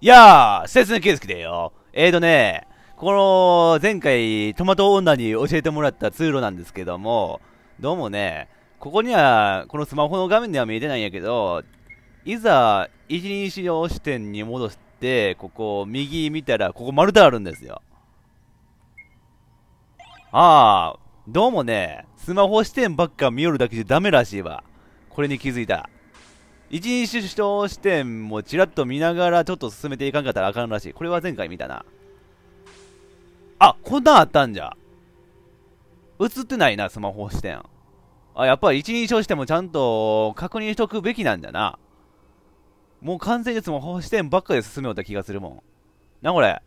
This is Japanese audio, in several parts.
いやー、説明す介だよ。えーとね、この、前回、トマト女に教えてもらった通路なんですけども、どうもね、ここには、このスマホの画面では見えてないんやけど、いざ、一人用視点に戻して、ここ、右見たら、ここ丸太あるんですよ。ああ、どうもね、スマホ視点ばっか見よるだけじゃダメらしいわ。これに気づいた。一日首視点もちらっと見ながらちょっと進めていかんかったらあかんらしい。これは前回見たな。あ、こんなんあったんじゃ。映ってないな、スマホ視点。あ、やっぱり一人称視点もちゃんと確認しとくべきなんだな。もう完全にスマホ視点ばっかで進めよった気がするもん。なこれ。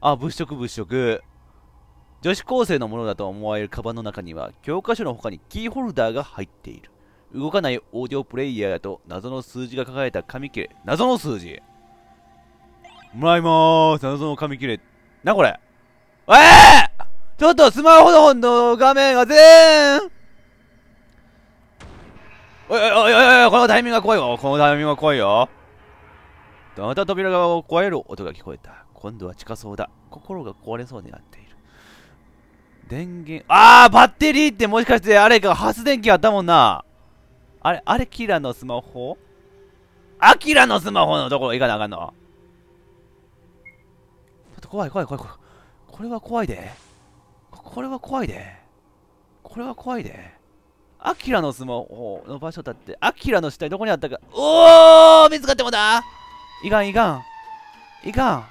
あ、物色物色。女子高生のものだと思われるカバンの中には、教科書の他にキーホルダーが入っている。動かないオーディオプレイヤーと謎の数字が書かれた紙切れ。謎の数字もらいまーす。謎の紙切れ。なこれえー、ちょっとスマホの本の画面が全おいおいおいおいこのタイミングが怖いよこのタイミングが怖いよまた扉が壊える音が聞こえた。今度は近そうだ。心が壊れそうになっている。電源、ああバッテリーってもしかしてあれか発電機あったもんな。あれ、あれ、キラのスマホアキラのスマホのところ行かなあかんのちょっと怖い怖い怖い怖い。これは怖いで。これは怖いで。これは怖いで。アキラのスマホの場所だって、アキラの死体どこにあったか。おー見つかってもだいかんいかん。いかん。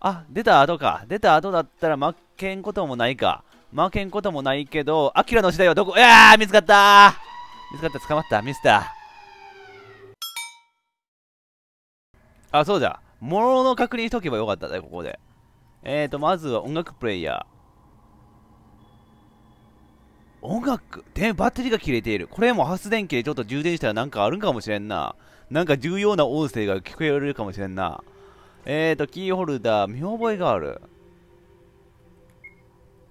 あ、出た後か。出た後だったら負けんこともないか。負けんこともないけど、アキラの死体はどこいやー見つかったー見つかった、捕まった、ミスター。あ、そうだ。物の確認しとけばよかったね、ここで。えーと、まずは音楽プレイヤー。音楽で、バッテリーが切れている。これも発電機でちょっと充電したらなんかあるんかもしれんな。なんか重要な音声が聞こえられるかもしれんな。えーと、キーホルダー、見覚えがある。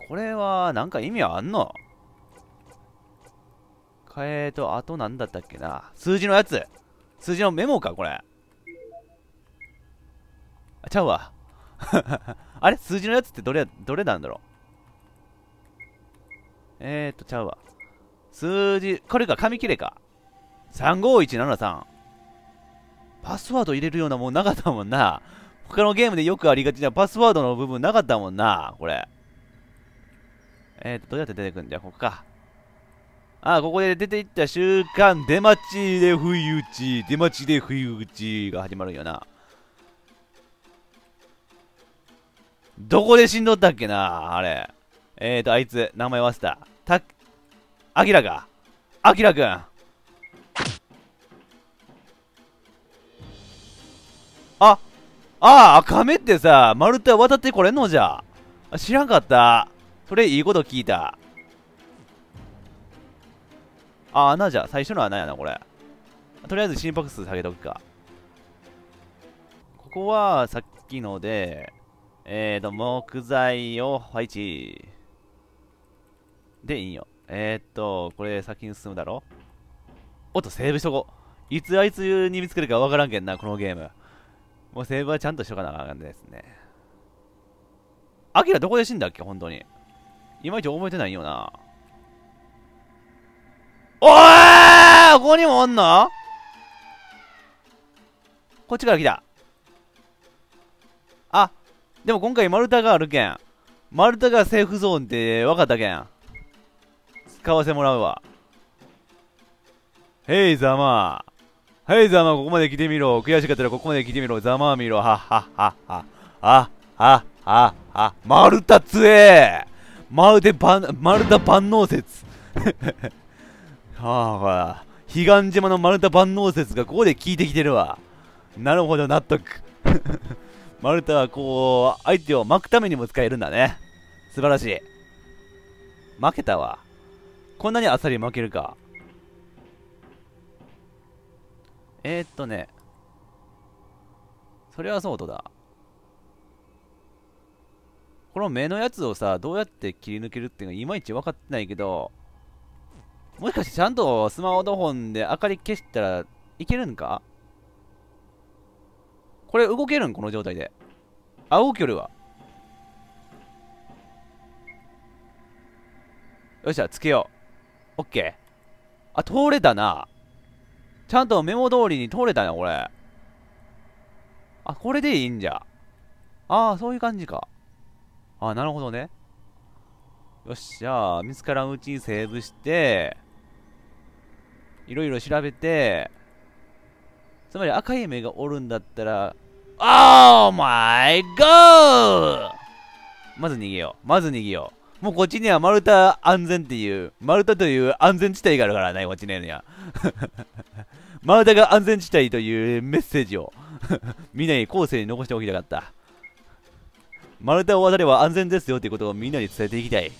これは、なんか意味はあんのえーと、あと何だったっけな。数字のやつ。数字のメモか、これ。あ、ちゃうわ。あれ数字のやつってどれ、どれなんだろうえーと、ちゃうわ。数字、これか、紙切れか。3517 3パスワード入れるようなもんなかったもんな。他のゲームでよくありがちなパスワードの部分なかったもんな、これ。えーと、どうやって出てくんじゃ、ここか。あここで出ていった瞬間、出待ちで不意打ち、出待ちで不意打ちが始まるんやな。どこで死んどったっけな、あれ。えーと、あいつ、名前忘れた。た、アキラか。アキラくん。あ、ああ、メってさ、丸太渡ってこれんのじゃ。知らんかった。それいいこと聞いた。あ、穴じゃ。最初の穴やな、これ。とりあえず心拍数下げとくか。ここは、さっきので、えーと、木材を配置。で、いいよ。えーと、これ先に進むだろおっと、セーブしとこう。いつあいつに見つけるかわからんけんな、このゲーム。もうセーブはちゃんとしとかなあかんですね。アキラどこで死んだっけ、本当に。いまいち覚えてないよな。おーここにもおんのこっちから来た。あ、でも今回丸太があるけん。丸太がセーフゾーンって分かったけん。使わせてもらうわ。へい、ざまー。へい、ざまー、ここまで来てみろ。悔しかったらここまで来てみろ。ざまー見ろ。はっはっはっは。あ、は、は、は。丸太つえー丸でばん、丸太万能説。はあほら彼岸島の丸太万能説がここで効いてきてるわなるほど納得丸太 はこう相手を巻くためにも使えるんだね素晴らしい負けたわこんなにあっさり負けるかえー、っとねそれはそうとだこの目のやつをさどうやって切り抜けるっていうのがいまいち分かってないけどもしかしてちゃんとスマートフォンで明かり消したらいけるんかこれ動けるんこの状態で。あ、動きよるわ。よっしゃ、つけよう。オッケー。あ、通れたな。ちゃんとメモ通りに通れたな、これ。あ、これでいいんじゃ。ああ、そういう感じか。ああ、なるほどね。よっしゃ、見つからんうちにセーブして、いろいろ調べて、つまり赤い目がおるんだったら、オーマイゴーまず逃げよう。まず逃げよう。もうこっちには丸太安全っていう、丸太という安全地帯があるからね、こっちるには。丸太が安全地帯というメッセージを みんなに後世に残しておきたかった。丸太を渡れば安全ですよっていうことをみんなに伝えていきたい。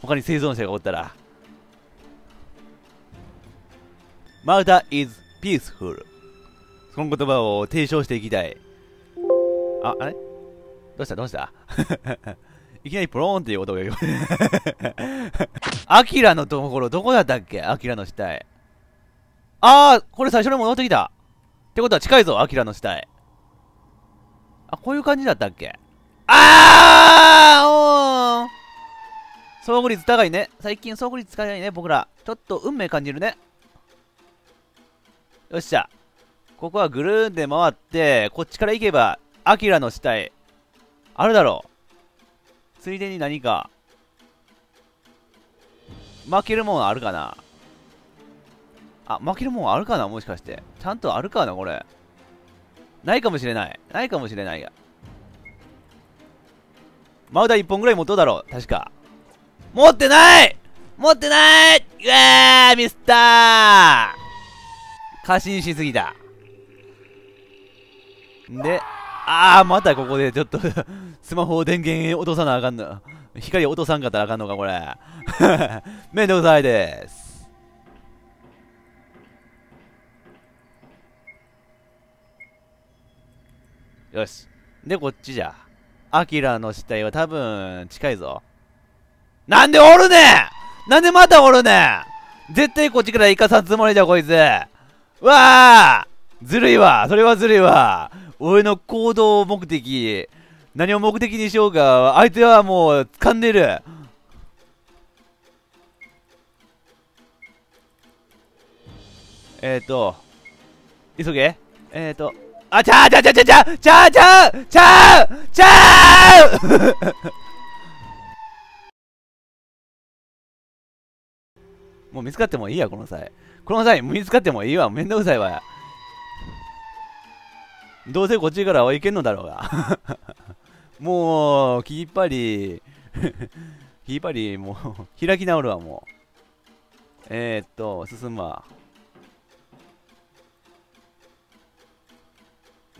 他に生存者がおったら。Murder is peaceful その言葉を提唱していきたいあ、あれどうしたどうした いきなりポローンっていう音が言 アキラのところどこだったっけアキラの死体あーこれ最初に戻ってきたってことは近いぞアキラの死体あこういう感じだったっけあーおー遭遇率高いね。最近遭遇率高いね、僕ら。ちょっと運命感じるね。よっしゃ。ここはぐるんで回って、こっちから行けば、アキラの死体、あるだろう。ついでに何か、負けるもんあるかなあ、負けるもんあるかなもしかして。ちゃんとあるかなこれ。ないかもしれない。ないかもしれないが。マウダ1本ぐらい持とうだろう。確か。持ってない持ってないイエーミスター過信しすぎた。で、あー、またここでちょっと スマホを電源落とさなあかんの。光落とさんかったらあかんのか、これ。めんどくさいです。よし。で、こっちじゃ。アキラの死体は多分、近いぞ。なんでおるねんなんでまたおるねん絶対こっちから行かさつもりだ、こいつ。わあずるいわそれはずるいわ俺の行動目的、何を目的にしようか、相手はもう掴んでるえっ、ー、と、急げえっ、ー、と、あちゃーちゃーちゃーちゃーちゃーちゃーちゃーちゃーもう見つかってもいいや、この際。この際、見つかってもいいわ。めんどくさいわ。どうせこっちからはいけんのだろうが。もう、きっぱり、き っぱり、もう、開き直るわ、もう。えー、っと、進むわ。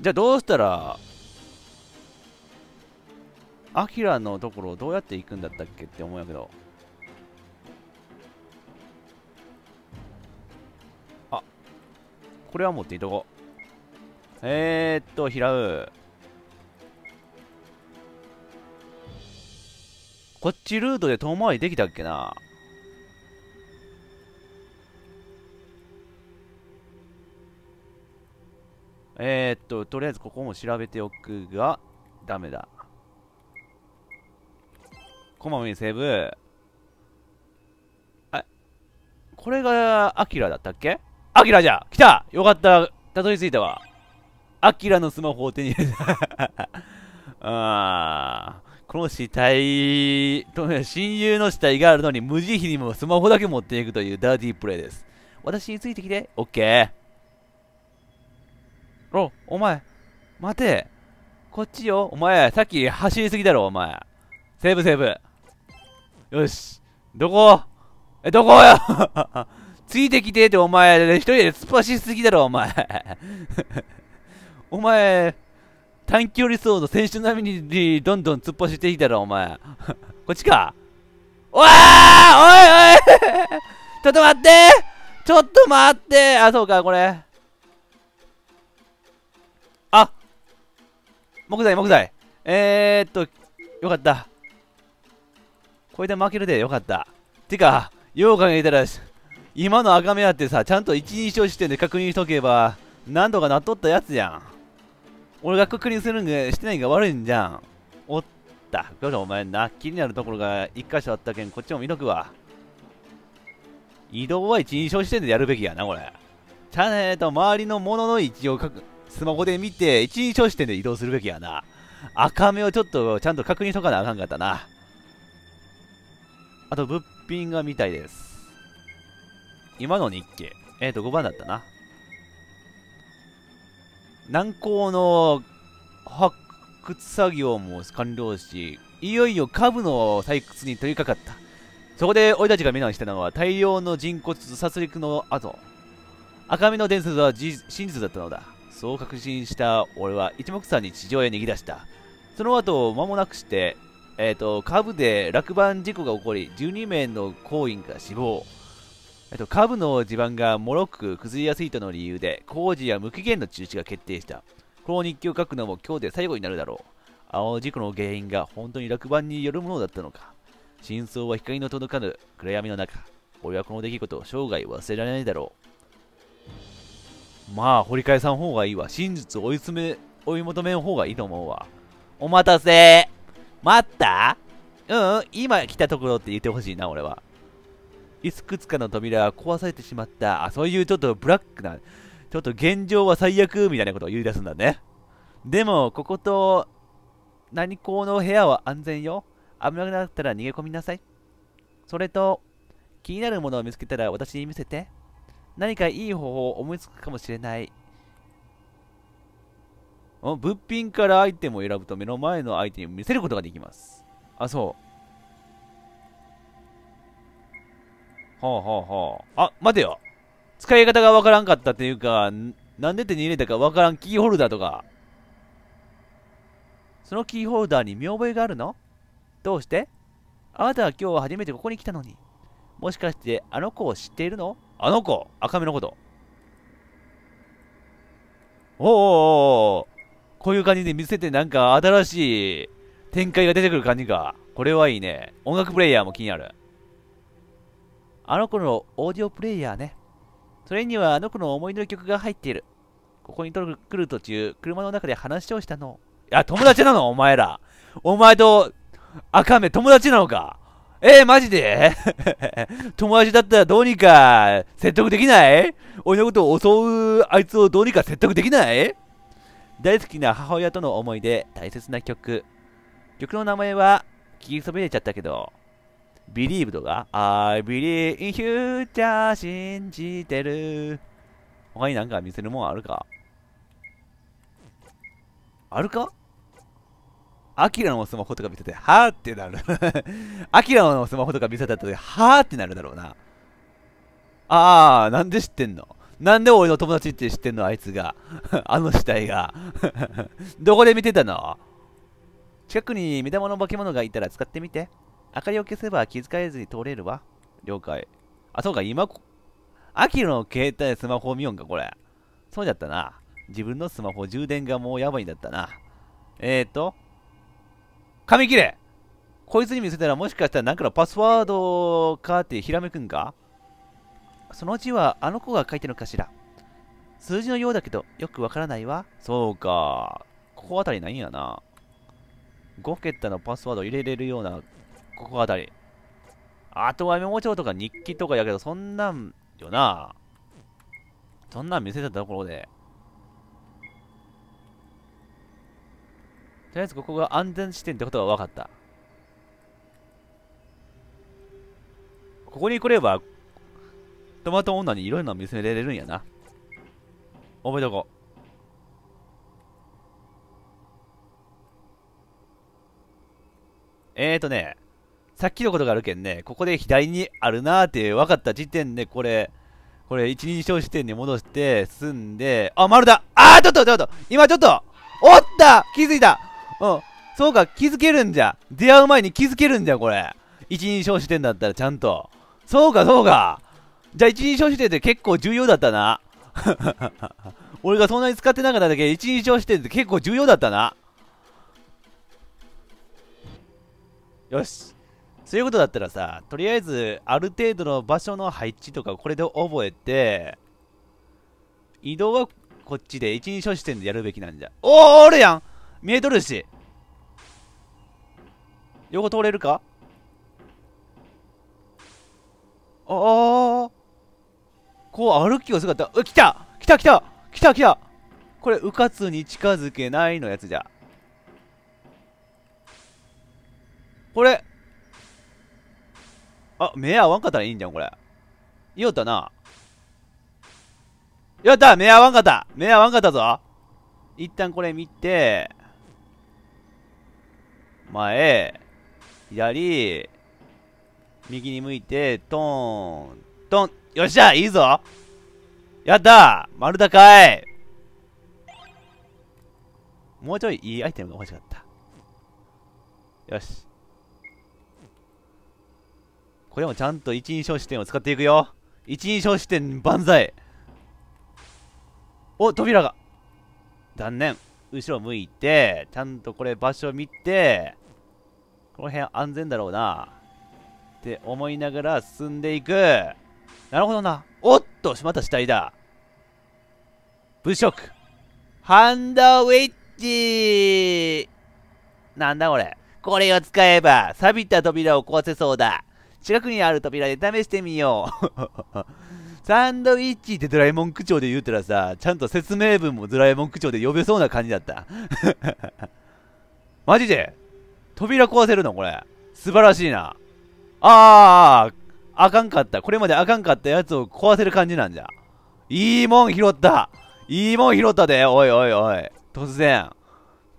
じゃあどうしたら、アキラのところをどうやって行くんだったっけって思うやけど。これは持っていとこうえー、っと平うこっちルートで遠回りできたっけなえー、っと、とりあえずここも調べておくが、ダメだ。こまめにセーブ。え、これが、アキラだったっけアキラじゃ来たよかったたどり着いたわ。アキラのスマホを手に入れた。あー。この死体、親友の死体があるのに無慈悲にもスマホだけ持っていくというダーティープレイです。私についてきて、オッケー。お、お前、待て。こっちよ。お前、さっき走りすぎだろ、お前。セーブセーブ。よし。どこえ、どこよついてきてってお前、一人で突っ走りすぎだろ、お前。お前、短距離走の選手並みにどんどん突っ走ってきたろ、お前。こっちか。おわーおいおい ちょっと待ってちょっと待ってあ、そうか、これ。あ木材、木材。えー、っと、よかった。これで負けるで、よかった。てか、よう考えたら、今の赤目やってさちゃんと一人称視点で確認しとけば何度かなっとったやつやん俺が確認するんがしてないんが悪いんじゃんおったよし、お前な気になるところが一箇所あったけんこっちも見とくわ移動は一人称視点でやるべきやなこれちゃねえと周りのものの位置をスマホで見て一人称視点で移動するべきやな赤目をちょっとちゃんと確認しとかなあかんかったなあと物品が見たいです今の日経。えっ、ー、と、5番だったな。南高の発掘作業も完了し、いよいよ株の採掘に取り掛かった。そこで俺たちが目にしたのは大量の人骨殺戮の後。赤身の伝説は真実だったのだ。そう確信した俺は一目散に地上へ逃げ出した。その後、間もなくして、えっ、ー、と、カブで落盤事故が起こり、12名の行員が死亡。えっと、下部の地盤が脆く崩れやすいとの理由で工事や無期限の中止が決定したこの日記を書くのも今日で最後になるだろう青事故の原因が本当に落盤によるものだったのか真相は光の届かぬ暗闇の中俺はこの出来事を生涯忘れられないだろうまあ掘り返さん方がいいわ真実を追い詰め追い求めん方がいいと思うわお待たせ待ったうん、今来たところって言ってほしいな俺はいくつかの扉は壊されてしまった。あ、そういうちょっとブラックな、ちょっと現状は最悪みたいなことを言い出すんだね。でも、ここと、何校の部屋は安全よ。危なくなったら逃げ込みなさい。それと、気になるものを見つけたら私に見せて。何かいい方法を思いつくかもしれない。物品からアイテムを選ぶと目の前の相手に見せることができます。あ、そう。ほうほうほう。あ、待てよ。使い方がわからんかったっていうか、なんで手に入れたかわからんキーホルダーとか。そのキーホルダーに見覚えがあるのどうしてあなたは今日は初めてここに来たのに。もしかしてあの子を知っているのあの子赤目のこと。おおおこういう感じで見せてなんか新しい展開が出てくる感じか。これはいいね。音楽プレイヤーも気になる。あの子のオーディオプレイヤーね。それにはあの子の思い出の曲が入っている。ここに来る途中、車の中で話をしたの。いや、友達なのお前ら。お前と、赤目友達なのかえー、マジで 友達だったらどうにか説得できない俺のことを襲うあいつをどうにか説得できない大好きな母親との思い出、大切な曲。曲の名前は、聞きそびれちゃったけど、b e l i e v e とか、I believe in future 信じてる。他になんか見せるもんあるかあるかアキラのスマホとか見せて、はーってなる。アキラのスマホとか見せたら、はーってなるだろうな。あー、なんで知ってんのなんで俺の友達って知ってんのあいつが。あの死体が。どこで見てたの近くに目玉の化け物がいたら使ってみて。明かりを消せば気づかれずに通れるわ。了解。あ、そうか、今、アキの携帯スマホを見よんか、これ。そうじゃったな。自分のスマホ充電がもうやばいんだったな。えーと、紙切れこいつに見せたらもしかしたら何かのパスワードかってひらめくんかその字はあの子が書いてるのかしら数字のようだけどよくわからないわ。そうか。ここあたりないんやな。5桁のパスワード入れれるようなここあたり。あとはメモ帳とか日記とかやけど、そんなんよな。そんなん見せたところで。とりあえずここが安全地点ってことが分かった。ここに来れば、トマト女にいろいろな見せれるんやな。覚えとこう。えーとね、さっきのことがあるけんね、ここで左にあるなーって分かった時点で、これ、これ、一人称視点に戻して、進んで、あ、丸だあー、ちょっと、ちょっと、今ちょっと、おった気づいたうん。そうか、気づけるんじゃ。出会う前に気づけるんじゃ、これ。一人称視点だったらちゃんと。そうか、そうか。じゃあ一人称視点って結構重要だったな。俺がそんなに使ってなかっただけ一人称視点って結構重要だったな。よし。そういうことだったらさ、とりあえず、ある程度の場所の配置とかこれで覚えて、移動はこっちで、一人称視点でやるべきなんじゃ。おお、おるやん見えとるし。横通れるかああこう歩きを姿、う、来た来た来た来た来たこれ、うかつに近づけないのやつじゃ。これ、目合わんかったらいいんじゃん、これ。いよったな。やった目合わんかった目合わんかったぞ一旦これ見て、前、左、右に向いて、トーン、トン。よっしゃいいぞやった丸高いもうちょいいいアイテムが欲しかった。よし。これもちゃんと一人称視点を使っていくよ一人称視点万歳お扉が断念後ろ向いてちゃんとこれ場所見てこの辺安全だろうなって思いながら進んでいくなるほどなおっとまた死体だ物色ハンドウィッチなんだこれこれを使えば錆びた扉を壊せそうだ近くにある扉で試してみよう。サンドイッチってドラえもん口調で言うたらさ、ちゃんと説明文もドラえもん口調で呼べそうな感じだった。マジで扉壊せるのこれ。素晴らしいな。あー、あかんかった。これまであかんかったやつを壊せる感じなんじゃ。いいもん拾った。いいもん拾ったで。おいおいおい。突然。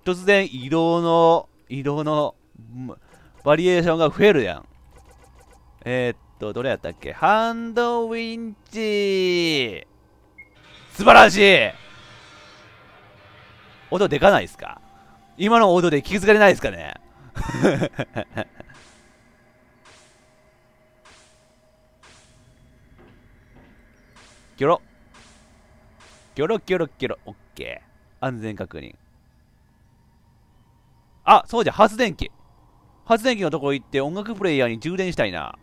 突然、移動の、移動の、バリエーションが増えるやん。えー、っと、どれやったっけハンドウィンチ素晴らしい音でかないですか今の音で気づかれないですかね ギョロギョロギョロギョロオッケー安全確認あそうじゃ発電機発電機のとこ行って音楽プレイヤーに充電したいな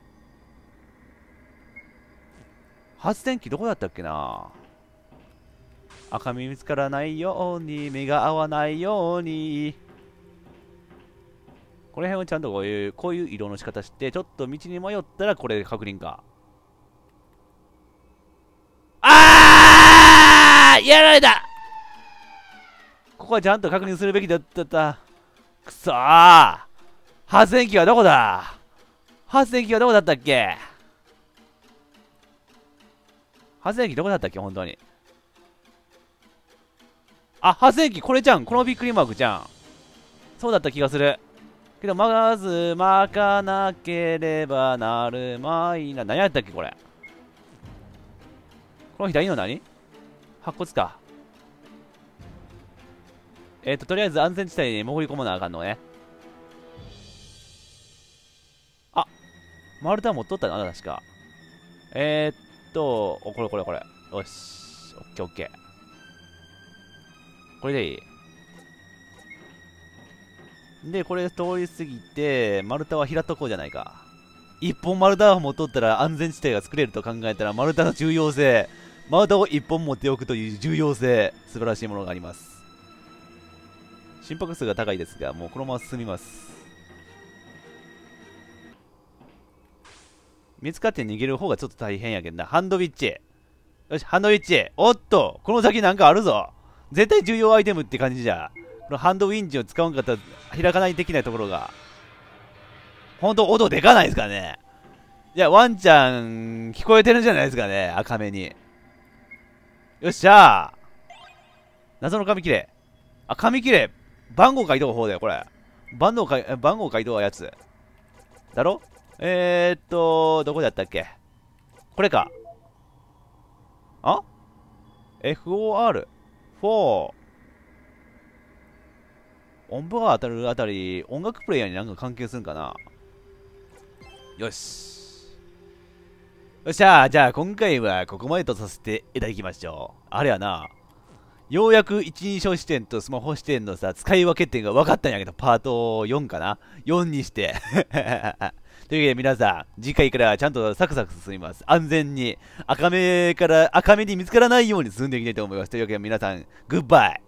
発電機どこだったっけな赤身見つからないように、目が合わないように。この辺をちゃんとこういう、こういう色の仕方して、ちょっと道に迷ったらこれ確認か。ああやられたここはちゃんと確認するべきだった。くそー発電機はどこだ発電機はどこだったっけ発電機どこだったっけ本当に。あ、発電機これじゃん。このびっくりマークじゃん。そうだった気がする。けど、まずまかなければなるまいな。何やったっけこれ。この左の何白骨か。えっ、ー、と、とりあえず安全地帯に潜り込まなあかんのね。あ、丸太持っとったな、確か。えー、と、と、お、これこれこれ。よし。オッケーオッケー。これでいい。で、これ通り過ぎて、丸太は平とこうじゃないか。一本丸太を持っとったら安全地帯が作れると考えたら、丸太の重要性。丸太を一本持っておくという重要性。素晴らしいものがあります。心拍数が高いですが、もうこのまま進みます。見つかって逃げる方がちょっと大変やけんな。ハンドウィッチ。よし、ハンドウィッチ。おっとこの先なんかあるぞ絶対重要アイテムって感じじゃ。このハンドウィンチを使わんかったら開かないできないところが。ほんと音でかないですかねいや、ワンちゃん、聞こえてるんじゃないですかね赤目に。よっしゃあ謎の紙切れ。あ、紙切れ。番号書いとく方だよ、これ。番号書い、番号書いとくやつ。だろえー、っと、どこだったっけこれか。あ ?FOR。4。音符が当たるあたり、音楽プレイヤーになんか関係するんかなよし。よっしゃあ、じゃあ今回はここまでとさせていただきましょう。あれやな。ようやく一人称視点とスマホ視点のさ、使い分け点が分かったんやけど、パート4かな ?4 にして。というわけで皆さん、次回からちゃんとサクサク進みます。安全に、赤目から、赤目に見つからないように進んでいきたいと思います。というわけで皆さん、グッバイ